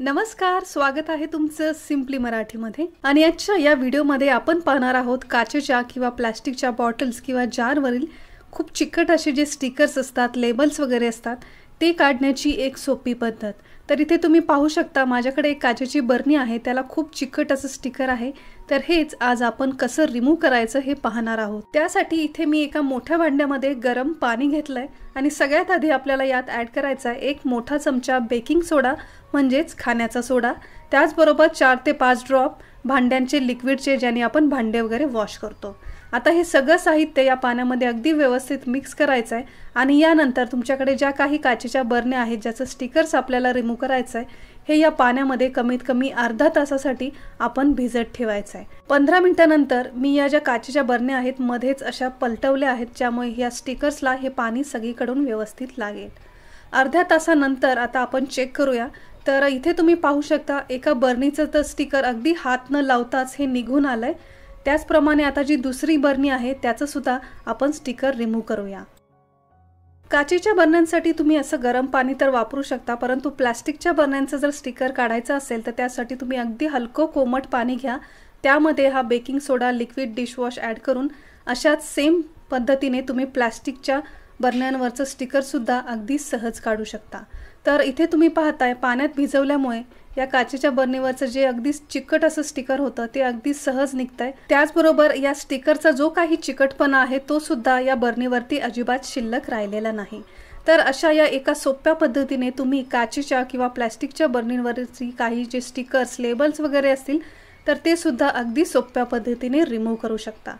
नमस्कार स्वागत आहे तुमचं सिम्पली मराठीमध्ये आणि आजच्या या व्हिडिओमध्ये आपण पाहणार आहोत काचेच्या किंवा प्लास्टिकच्या बॉटल्स किंवा जारवरील खूप चिकट असे जे स्टिकर्स असतात लेबल्स वगैरे असतात ती काढण्याची एक सोपी पद्धत तर इथे तुम्ही पाहू शकता माझ्याकडे एक काचेची बरणी आहे त्याला खूप चिकट असं स्टिकर आहे तर हेच आज आपण कसं रिमूव्ह करायचं हे पाहणार आहोत त्यासाठी इथे मी एका मोठ्या भांड्यामध्ये गरम पाणी घेतलंय आणि सगळ्यात आधी आपल्याला यात ॲड करायचा आहे एक मोठा चमचा बेकिंग सोडा म्हणजेच खाण्याचा सोडा त्याचबरोबर चार ते पाच ड्रॉप भांड्यांचे लिक्विडचे ज्याने आपण भांडे वगैरे वॉश करतो आता हे सगळं साहित्य या पाण्यामध्ये अगदी व्यवस्थित मिक्स करायचं आहे आणि यानंतर तुमच्याकडे ज्या काही काचेच्या बरण्या आहेत ज्याचं स्टिकर्स आपल्याला रिमूव्ह करायचं आहे हे या पाण्यामध्ये कमीत कमी अर्धा तासासाठी आपण भिजत ठेवायचं आहे पंधरा मिनिटानंतर मी या ज्या काचेच्या बरण्या आहेत मध्येच अशा पलटवल्या आहेत ज्यामुळे या स्टिकर्सला हे पाणी सगळीकडून व्यवस्थित लागेल अर्ध्या तासानंतर आता आपण चेक करूया तर इथे तुम्ही पाहू शकता एका बर्नीचं तर स्टिकर अगदी हात न लावताच हे निघून आलं आहे त्याचप्रमाणे आता जी दुसरी बरणी आहे त्याचं सुद्धा आपण स्टिकर रिमूव्ह करूया काचेच्या बरण्यांसाठी तुम्ही असं गरम पाणी तर वापरू शकता परंतु प्लॅस्टिकच्या बरण्यांचं जर स्टिकर काढायचं असेल तर त्यासाठी तुम्ही अगदी हलकं कोमट पाणी घ्या त्यामध्ये हा baking soda liquid dishwash add करून अशाच सेम पद्धतीने तुम्ही प्लॅस्टिकच्या बरण्यांवरचं स्टिकरसुद्धा अगदी सहज काढू शकता तर इथे तुम्ही पाहताय पाण्यात भिजवल्यामुळे या काचेच्या बर्नीवरचं जे अगदी चिकट असं स्टिकर होतं ते अगदी सहज निघतंय त्याचबरोबर या स्टिकरचा जो काही चिकटपणा आहे तो सुद्धा या बर्नीवरती अजिबात शिल्लक राहिलेला नाही तर अशा या एका सोप्या पद्धतीने तुम्ही काचेच्या किंवा प्लॅस्टिकच्या बर्नीवरची काही जे स्टिकर्स लेबल्स वगैरे असतील तर ते सुद्धा अगदी सोप्या पद्धतीने रिमूव्ह करू शकता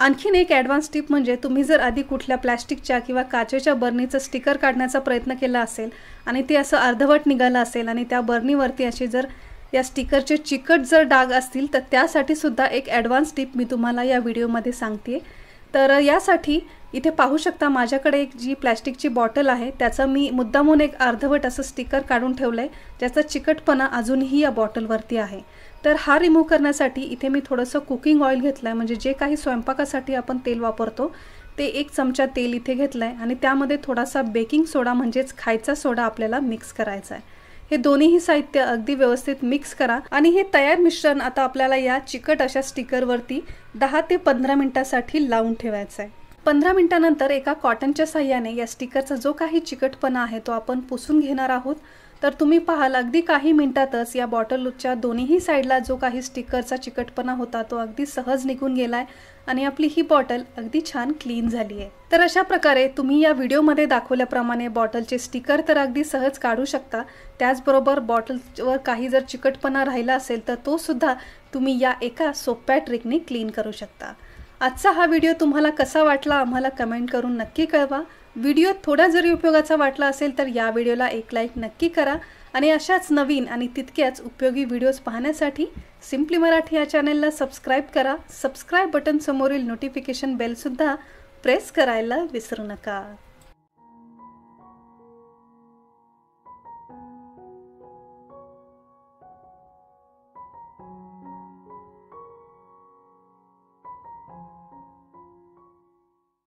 आणखीन एक ॲडव्हान्स टिप म्हणजे तुम्ही जर आधी कुठल्या प्लॅस्टिकच्या किंवा काचेच्या बर्नीचं स्टिकर काढण्याचा प्रयत्न केला असेल आणि ते असं अर्धवट निघालं असेल आणि त्या बर्नीवरती असे जर या स्टिकरचे चिकट जर डाग असतील तर त्यासाठी सुद्धा एक ॲडव्हान्स टिप मी तुम्हाला या व्हिडिओमध्ये सांगते तर यासाठी इथे पाहू शकता माझ्याकडे एक जी प्लॅस्टिकची बॉटल आहे त्याचं मी मुद्दामून एक अर्धवट असं स्टिकर काढून ठेवलं आहे ज्याचा चिकटपणा अजूनही या बॉटलवरती आहे तर हा रिमूव्ह करण्यासाठी इथे मी थोडंसं कुकिंग ऑइल घेतलं आहे म्हणजे जे काही स्वयंपाकासाठी आपण तेल वापरतो ते एक चमचा तेल इथे घेतलं आहे आणि त्यामध्ये थोडासा बेकिंग सोडा म्हणजेच खायचा सोडा आपल्याला मिक्स करायचा आहे हे दोन्हीही साहित्य अगदी व्यवस्थित मिक्स करा आणि हे तयार मिश्रण आता आपल्याला या चिकट अशा स्टिकरवरती दहा ते पंधरा मिनटासाठी लावून ठेवायचं आहे पंधरा मिनिटानंतर एका कॉटनच्या साह्याने या स्टिकरचा जो काही चिकटपणा आहे तो आपण पुसून घेणार आहोत तर तुम्ही पाहाल अगदी काही मिनटातच या बॉटलच्या दोन्हीही साईडला जो काही स्टिकरचा चिकटपणा होता तो अगदी सहज निघून गेलाय आणि आपली ही बॉटल अगदी छान क्लीन झाली आहे तर अशा प्रकारे तुम्ही या व्हिडिओमध्ये दाखवल्याप्रमाणे बॉटलचे स्टिकर तर अगदी सहज काढू शकता त्याचबरोबर बॉटलवर काही जर चिकटपणा राहिला असेल तर तो सुद्धा तुम्ही या एका सोप्या ट्रिकने क्लीन करू शकता आजचा हा व्हिडिओ तुम्हाला कसा वाटला आम्हाला कमेंट करून नक्की कळवा व्हिडिओ थोडा जरी उपयोगाचा वाटला असेल तर या व्हिडिओला एक लाईक नक्की करा आणि अशाच नवीन आणि तितक्याच उपयोगी व्हिडिओज पाहण्यासाठी सिम्पली मराठी या चॅनलला सबस्क्राईब करा सबस्क्राईब समोरील नोटिफिकेशन बेलसुद्धा प्रेस करायला विसरू नका